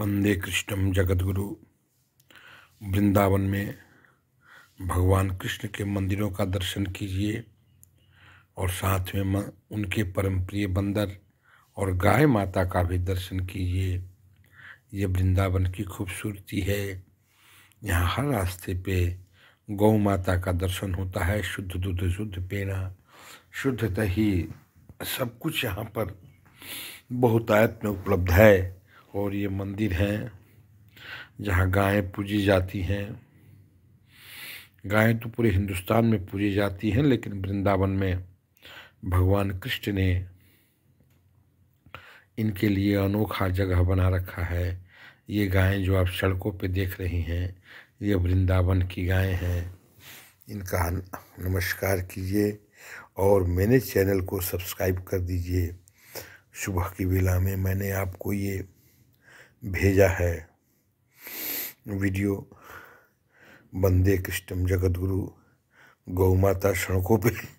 वंदे कृष्णम जगतगुरु वृंदावन में भगवान कृष्ण के मंदिरों का दर्शन कीजिए और साथ में उनके परम प्रिय बंदर और गाय माता का भी दर्शन कीजिए ये वृंदावन की खूबसूरती है यहाँ हर रास्ते पे गौ माता का दर्शन होता है शुद्ध दूध शुद्ध पेड़ा शुद्ध दही सब कुछ यहाँ पर बहुतायत में उपलब्ध है और ये मंदिर हैं जहाँ गायें पूजी जाती हैं गायें तो पूरे हिंदुस्तान में पूजी जाती हैं लेकिन वृंदावन में भगवान कृष्ण ने इनके लिए अनोखा जगह बना रखा है ये गायें जो आप सड़कों पे देख रही हैं ये वृंदावन की गायें हैं इनका नमस्कार कीजिए और मेरे चैनल को सब्सक्राइब कर दीजिए सुबह की वेला में मैंने आपको ये भेजा है वीडियो बंदे कृष्णम जगत गुरु गौ माता सड़कों पर